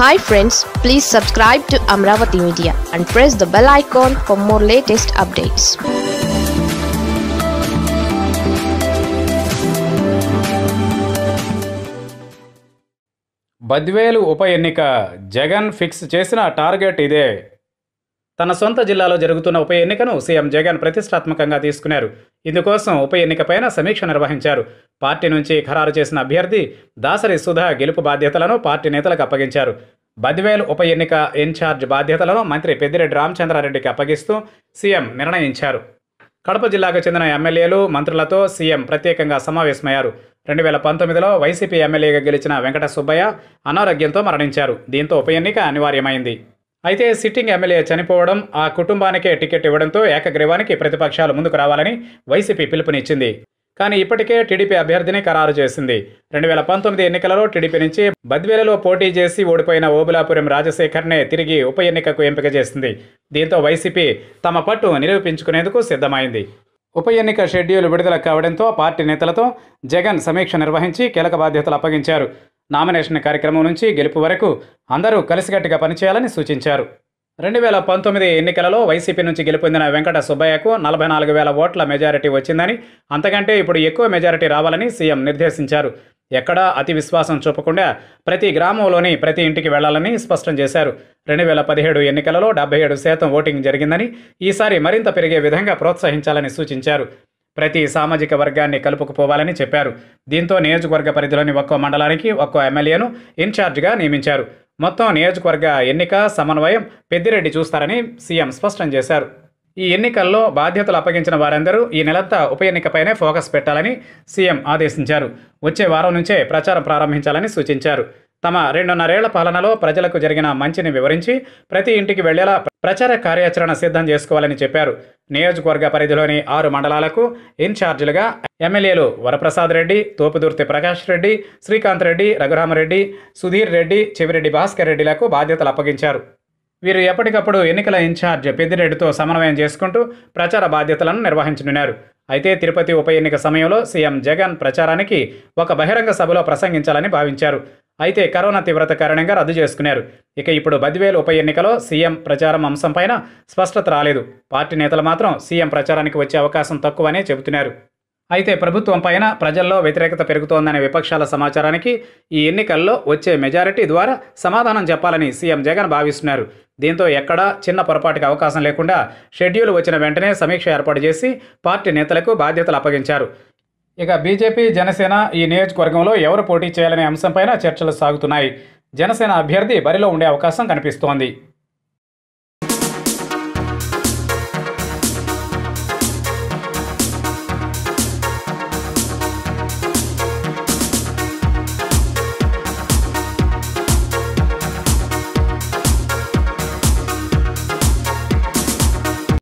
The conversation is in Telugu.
hi friends please subscribe to Amaravati media and press the bell icon for more latest updates Badvel ఉప ఎన్నిక జగన్ ఫిక్స్ చేసిన టార్గెట్ ఇదే తన సొంత జిల్లాలో జరుగుతున్న ఉప ఎన్నికను సీఎం జగన్ ప్రతిష్టాత్మకంగా తీసుకున్నారు ఇందుకోసం ఉప ఎన్నికపైన సమీక్ష నిర్వహించారు పార్టీ నుంచి ఖరారు చేసిన అభ్యర్థి దాసరి సుధా గెలుపు బాధ్యతలను పార్టీ నేతలకు అప్పగించారు బద్వేల్ ఉప ఎన్నిక ఇన్ఛార్జ్ బాధ్యతలను మంత్రి పెద్దిరెడ్డి రామచంద్రారెడ్డికి అప్పగిస్తూ సీఎం నిర్ణయించారు కడప జిల్లాకు చెందిన ఎమ్మెల్యేలు మంత్రులతో సీఎం ప్రత్యేకంగా సమావేశమయ్యారు రెండు వేల పంతొమ్మిదిలో వైసీపీ ఎమ్మెల్యేగా గెలిచిన వెంకట సుబ్బయ్య అనారోగ్యంతో మరణించారు దీంతో ఉప ఎన్నిక అనివార్యమైంది అయితే సిట్టింగ్ ఎమ్మెల్యే చనిపోవడం ఆ కుటుంబానికే టికెట్ ఇవ్వడంతో ఏకగ్రీవానికి ప్రతిపక్షాలు ముందుకు రావాలని వైసీపీ పిలుపునిచ్చింది కానీ ఇప్పటికే టీడీపీ అభ్యర్థిని ఖరారు చేసింది రెండు వేల పంతొమ్మిది ఎన్నికలలో టీడీపీ నుంచి బద్వేలలో పోటీ చేసి ఓడిపోయిన ఓబులాపురం రాజశేఖర్నే తిరిగి ఉప ఎన్నికకు ఎంపిక చేసింది దీంతో వైసీపీ తమ పట్టు నిరూపించుకునేందుకు సిద్ధమైంది ఉప ఎన్నిక షెడ్యూల్ విడుదల కావడంతో పార్టీ నేతలతో జగన్ సమీక్ష నిర్వహించి కీలక బాధ్యతలు అప్పగించారు నామినేషన్ కార్యక్రమం నుంచి గెలుపు వరకు అందరూ కలిసికట్టుగా పనిచేయాలని సూచించారు రెండు వేల పంతొమ్మిది ఎన్నికలలో వైసీపీ నుంచి గెలుపొందిన వెంకట సుబ్బయ్యకు నలభై నాలుగు వేల ఓట్ల మెజారిటీ వచ్చిందని అంతకంటే ఇప్పుడు ఎక్కువ మెజారిటీ రావాలని సీఎం నిర్దేశించారు ఎక్కడా అతి విశ్వాసం చూపకుండా ప్రతి గ్రామంలోని ప్రతి ఇంటికి వెళ్లాలని స్పష్టం చేశారు రెండు వేల పదిహేడు ఎన్నికలలో డెబ్బై ఏడు శాతం ఓటింగ్ జరిగిందని ఈసారి మరింత పెరిగే విధంగా ప్రోత్సహించాలని సూచించారు ప్రతి సామాజిక వర్గాన్ని కలుపుకుపోవాలని చెప్పారు దీంతో నియోజకవర్గ పరిధిలోని ఒక్కో మండలానికి ఒక్కో ఎమ్మెల్యేను ఇన్ఛార్జిగా నియమించారు మొత్తం నియోజకవర్గ ఎన్నిక సమన్వయం పెద్దిరెడ్డి చూస్తారని సీఎం స్పష్టం చేశారు ఈ ఎన్నికల్లో బాధ్యతలు అప్పగించిన వారందరూ ఈ నెలంతా ఉప ఎన్నికపైనే ఫోకస్ పెట్టాలని సీఎం ఆదేశించారు వచ్చే వారం నుంచే ప్రచారం ప్రారంభించాలని సూచించారు తమ రెండున్నరేళ్ల పాలనలో ప్రజలకు జరిగిన మంచిని వివరించి ప్రతి ఇంటికి వెళ్లేలా ప్రచార కార్యాచరణ సిద్ధం చేసుకోవాలని చెప్పారు నియోజకవర్గ పరిధిలోని ఆరు మండలాలకు ఇన్ఛార్జీలుగా ఎమ్మెల్యేలు వరప్రసాద్ రెడ్డి తోపుదుర్తి ప్రకాష్ రెడ్డి శ్రీకాంత్ రెడ్డి రఘురామరెడ్డి సుధీర్ రెడ్డి చెవిరెడ్డి భాస్కర్ రెడ్డిలకు బాధ్యతలు అప్పగించారు వీరు ఎప్పటికప్పుడు ఎన్నికల ఇన్ఛార్జ్ పెద్దిరెడ్డితో సమన్వయం చేసుకుంటూ ప్రచార బాధ్యతలను నిర్వహించనున్నారు అయితే తిరుపతి ఉప ఎన్నిక సమయంలో సీఎం జగన్ ప్రచారానికి ఒక బహిరంగ సభలో ప్రసంగించాలని భావించారు అయితే కరోనా తీవ్రత కారణంగా రద్దు చేసుకున్నారు ఇక ఇప్పుడు బద్వేల్ ఉప ఎన్నికలో సీఎం ప్రచారం అంశంపైన స్పష్టత రాలేదు పార్టీ నేతలు మాత్రం సీఎం ప్రచారానికి వచ్చే అవకాశం తక్కువనే చెబుతున్నారు అయితే ప్రభుత్వం పైన ప్రజల్లో వ్యతిరేకత పెరుగుతోందనే విపక్షాల సమాచారానికి ఈ ఎన్నికల్లో వచ్చే మెజారిటీ ద్వారా సమాధానం చెప్పాలని సీఎం జగన్ భావిస్తున్నారు దీంతో ఎక్కడా చిన్న పొరపాటుకి అవకాశం లేకుండా షెడ్యూల్ వచ్చిన వెంటనే సమీక్ష ఏర్పాటు చేసి పార్టీ నేతలకు బాధ్యతలు అప్పగించారు ఇక బీజేపీ జనసేన ఈ నియోజకవర్గంలో ఎవరు పోటీ చేయాలనే అంశంపైన చర్చలు సాగుతున్నాయి జనసేన అభ్యర్థి బరిలో ఉండే అవకాశం కనిపిస్తోంది